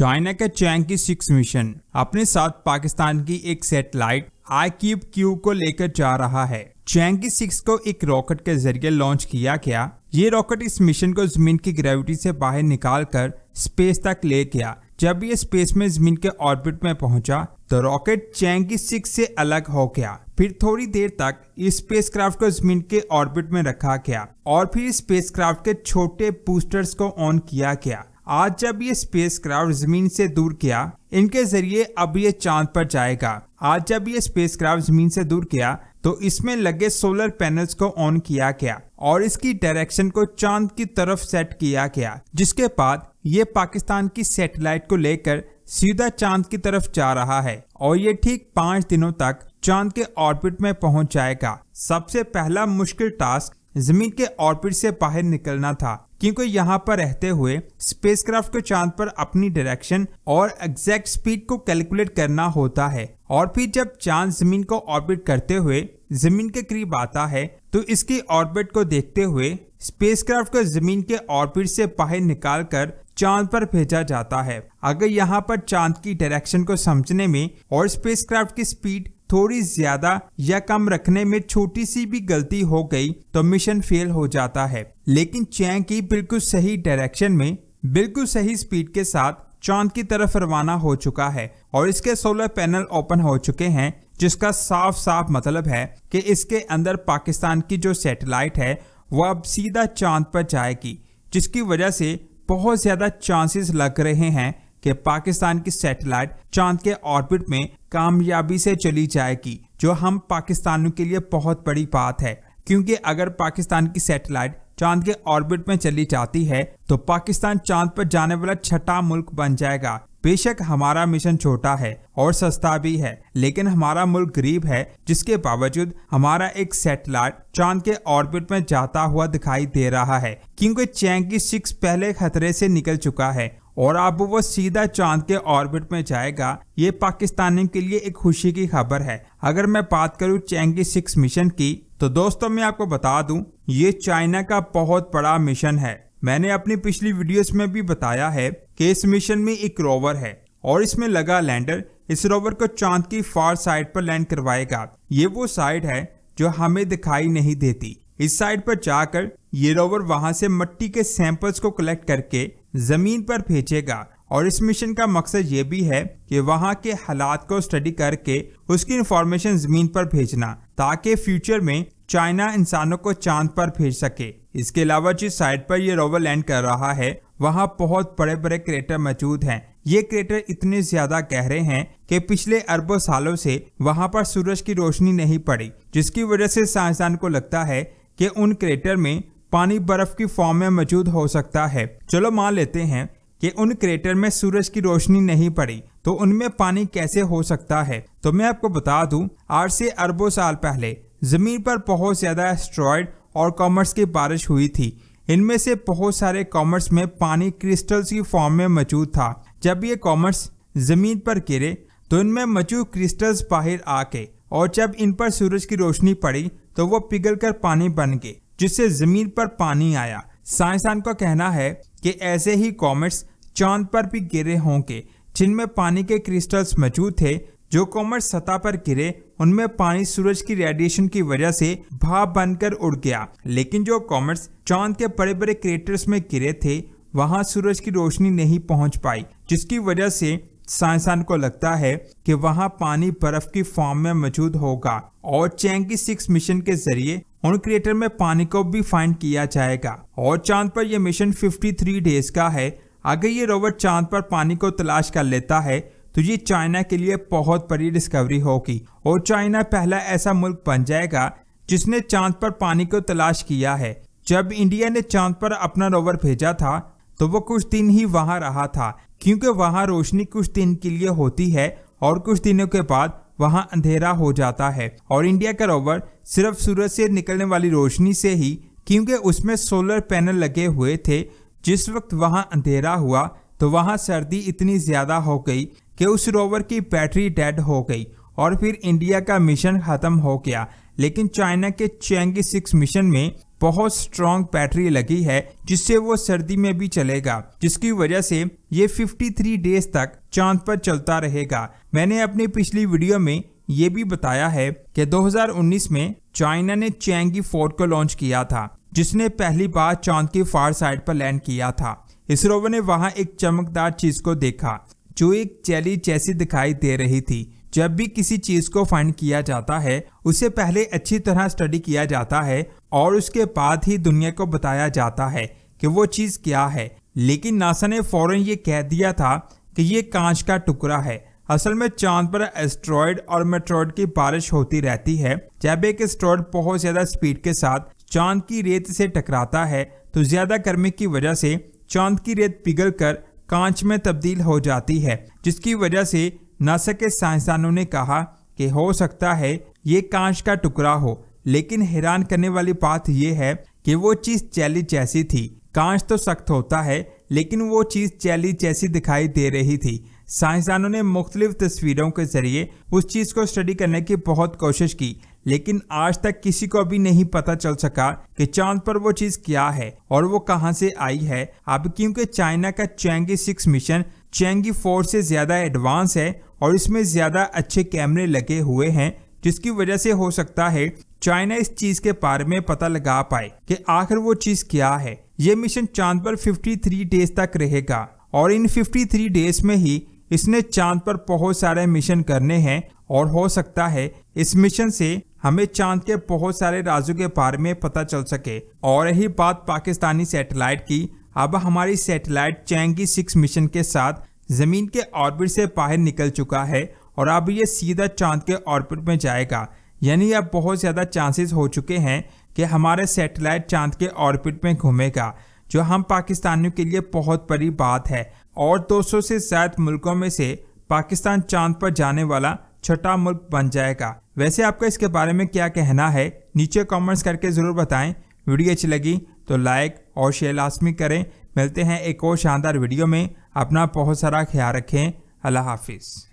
China के चैंकी six mission अपने साथ पाकिस्तान की एक सैटेलाइट आई क्यूब क्यू को लेकर जा रहा है चैंकी सिक्स को एक रॉकेट के जरिए लॉन्च किया गया ये रॉकेट इस मिशन को जमीन की ग्रेविटी से बाहर निकाल कर स्पेस तक ले गया जब ये स्पेस में जमीन के ऑर्बिट में पहुंचा तो रॉकेट चैंकी सिक्स से अलग हो गया फिर थोड़ी देर तक इस क्राफ्ट को जमीन के ऑर्बिट में रखा गया और फिर क्राफ्ट के छोटे बूस्टर्स को ऑन किया गया आज जब ये स्पेसक्राफ्ट जमीन से दूर किया इनके जरिए अब ये चांद पर जाएगा आज जब ये स्पेसक्राफ्ट जमीन से दूर किया तो इसमें लगे सोलर पैनल्स को ऑन किया गया और इसकी डायरेक्शन को चांद की तरफ सेट किया गया जिसके बाद ये पाकिस्तान की सैटेलाइट को लेकर सीधा चांद की तरफ जा रहा है और ये ठीक पाँच दिनों तक चांद के ऑर्बिट में पहुंच जाएगा सबसे पहला मुश्किल टास्क जमीन के ऑर्बिट से बाहर निकलना था क्योंकि यहाँ पर रहते हुए स्पेसक्राफ्ट को चांद पर अपनी डायरेक्शन और एग्जैक्ट स्पीड को कैलकुलेट करना होता है और फिर जब चांद जमीन को ऑर्बिट करते हुए जमीन के करीब आता है तो इसकी ऑर्बिट को देखते हुए स्पेसक्राफ्ट को जमीन के ऑर्बिट से बाहर निकाल कर चांद पर भेजा जाता है अगर यहाँ पर चांद की डायरेक्शन को समझने में और स्पेसक्राफ्ट की स्पीड थोड़ी ज्यादा या कम रखने में छोटी सी भी गलती हो गई तो मिशन फेल हो जाता है लेकिन चैंग की बिल्कुल सही डायरेक्शन में बिल्कुल सही स्पीड के साथ चांद की तरफ रवाना हो चुका है और इसके सोलर पैनल ओपन हो चुके हैं जिसका साफ साफ मतलब है कि इसके अंदर पाकिस्तान की जो सैटेलाइट है वह अब सीधा चांद पर जाएगी जिसकी वजह से बहुत ज़्यादा चांसेस लग रहे हैं कि पाकिस्तान की सैटेलाइट चांद के ऑर्बिट में कामयाबी से चली जाएगी जो हम पाकिस्तानों के लिए बहुत बड़ी बात है क्योंकि अगर पाकिस्तान की सैटेलाइट चांद के ऑर्बिट में चली जाती है तो पाकिस्तान चांद पर जाने वाला छठा मुल्क बन जाएगा बेशक हमारा मिशन छोटा है और सस्ता भी है लेकिन हमारा मुल्क गरीब है जिसके बावजूद हमारा एक सैटेलाइट चांद के ऑर्बिट में जाता हुआ दिखाई दे रहा है क्योंकि चैंग की सिक्स पहले खतरे से निकल चुका है और अब वो सीधा चांद के ऑर्बिट में जाएगा ये पाकिस्तानी के लिए एक खुशी की खबर है अगर मैं बात करूँ चैंगी सिक्स मिशन की तो दोस्तों मैं आपको बता दूं ये चाइना का बहुत बड़ा मिशन है मैंने अपनी पिछली वीडियोस में भी बताया है कि इस मिशन में एक रोवर है और इसमें लगा लैंडर इस रोवर को चांद की फार साइड पर लैंड करवाएगा ये वो साइड है जो हमें दिखाई नहीं देती इस साइड पर जाकर ये रोवर वहां से मट्टी के सैंपल्स को कलेक्ट करके जमीन पर भेजेगा और इस मिशन का मकसद ये भी है कि वहाँ के हालात को स्टडी करके उसकी इंफॉर्मेशन जमीन पर भेजना ताकि फ्यूचर में चाइना इंसानों को चांद पर भेज सके इसके अलावा जिस साइड पर यह रोवर लैंड कर रहा है वहाँ बहुत बड़े बड़े क्रेटर मौजूद हैं ये क्रेटर इतने ज्यादा गहरे हैं कि पिछले अरबों सालों से वहाँ पर सूरज की रोशनी नहीं पड़ी जिसकी वजह से साइंसदान को लगता है कि उन क्रेटर में पानी बर्फ की फॉर्म में मौजूद हो सकता है चलो मान लेते हैं कि उन क्रेटर में सूरज की रोशनी नहीं पड़ी तो उनमें पानी कैसे हो सकता है तो मैं आपको बता दूं आज से अरबों साल पहले जमीन पर बहुत ज्यादा एस्ट्रॉयड और कॉमर्स की बारिश हुई थी इनमें से बहुत सारे कॉमर्स में पानी क्रिस्टल्स की फॉर्म में मौजूद था जब ये कॉमर्स जमीन पर गिरे तो इनमें मौजूद क्रिस्टल्स बाहर आके और जब इन पर सूरज की रोशनी पड़ी तो वो पिघल कर पानी बन गए जिससे जमीन पर पानी आया साइंसदान का कहना है कि ऐसे ही कॉमेट्स चांद पर भी गिरे होंगे जिनमें पानी के क्रिस्टल्स मौजूद थे जो कॉमेट सतह पर गिरे उनमें पानी सूरज की रेडिएशन की वजह से भाप बनकर उड़ गया लेकिन जो कॉमेट्स चांद के बड़े बड़े क्रेटर्स में गिरे थे वहां सूरज की रोशनी नहीं पहुंच पाई जिसकी वजह से साइंसदान को लगता है कि वहां पानी बर्फ की फॉर्म में मौजूद होगा और चैंकी सिक्स मिशन के जरिए उन क्रिएटर में पानी को भी फाइंड किया जाएगा और चांद पर यह मिशन 53 डेज का है अगर ये रोबोट चांद पर पानी को तलाश कर लेता है तो ये चाइना के लिए बहुत बड़ी डिस्कवरी होगी और चाइना पहला ऐसा मुल्क बन जाएगा जिसने चांद पर पानी को तलाश किया है जब इंडिया ने चांद पर अपना रोवर भेजा था तो वो कुछ दिन ही वहाँ रहा था क्योंकि वहाँ रोशनी कुछ दिन के लिए होती है और कुछ दिनों के बाद वहां अंधेरा हो जाता है और इंडिया का रोवर सिर्फ सूरज से निकलने वाली रोशनी से ही क्योंकि उसमें सोलर पैनल लगे हुए थे जिस वक्त वहां अंधेरा हुआ तो वहां सर्दी इतनी ज़्यादा हो गई कि उस रोवर की बैटरी डेड हो गई और फिर इंडिया का मिशन ख़त्म हो गया लेकिन चाइना के चैंगी सिक्स मिशन में बहुत स्ट्रॉन्ग बैटरी लगी है जिससे वो सर्दी में भी चलेगा जिसकी वजह से ये 53 डेज तक चांद पर चलता रहेगा मैंने अपनी पिछली वीडियो में ये भी बताया है कि 2019 में चाइना ने चैंगी फोर्ट को लॉन्च किया था जिसने पहली बार चांद की फार साइड पर लैंड किया था इसरो ने वहां एक चमकदार चीज को देखा जो एक चैली जैसी दिखाई दे रही थी जब भी किसी चीज को फाइंड किया जाता है उसे पहले अच्छी तरह स्टडी किया जाता है और उसके बाद ही दुनिया को बताया जाता है कि वो चीज क्या है लेकिन नासा ने फौरन ये कह दिया था कि ये कांच का टुकड़ा है असल में चांद पर एस्ट्रॉयड और मेट्रॉयड की बारिश होती रहती है जब एक एस्ट्रॉयड बहुत ज्यादा स्पीड के साथ चांद की रेत से टकराता है तो ज्यादा गर्मी की वजह से चांद की रेत पिघल कर कांच में तब्दील हो जाती है जिसकी वजह से नासा के साइंसदानों ने कहा कि हो सकता है ये कांच का टुकड़ा हो लेकिन हैरान करने वाली बात यह है कि वो चीज चैली जैसी थी कांच तो सख्त होता है लेकिन वो चीज चैली जैसी दिखाई दे रही थी साइंसदानों ने मुख्तलिफ तस्वीरों के जरिए उस चीज को स्टडी करने की बहुत कोशिश की लेकिन आज तक किसी को भी नहीं पता चल सका कि चांद पर वो चीज क्या है और वो कहां से आई है अब क्योंकि चाइना का Chang'e six mission Chang'e four से ज़्यादा एडवांस है और इसमें ज़्यादा अच्छे कैमरे लगे हुए हैं जिसकी वजह से हो सकता है चाइना इस चीज के बारे में पता लगा पाए कि आखिर वो चीज क्या है ये मिशन चांद पर 53 डेज तक रहेगा और इन 53 डेज में ही इसने चांद पर बहुत सारे मिशन करने हैं और हो सकता है इस मिशन से हमें चांद के बहुत सारे राजू के बारे में पता चल सके और यही बात पाकिस्तानी सेटेलाइट की अब हमारी सैटेलाइट चैंगी सिक्स मिशन के साथ जमीन के ऑर्बिट से बाहर निकल चुका है और अब ये सीधा चांद के ऑर्बिट में जाएगा यानी अब बहुत ज़्यादा चांसेस हो चुके हैं कि हमारे सैटेलाइट चांद के ऑर्बिट में घूमेगा जो हम पाकिस्तानियों के लिए बहुत बड़ी बात है और 200 से ज्यादा मुल्कों में से पाकिस्तान चांद पर जाने वाला छठा मुल्क बन जाएगा वैसे आपका इसके बारे में क्या कहना है नीचे कमेंट्स करके ज़रूर बताएं वीडियो अच्छी लगी तो लाइक और शेयर लाजमी करें मिलते हैं एक और शानदार वीडियो में अपना बहुत सारा ख्याल रखें अल्लाह हाफिज़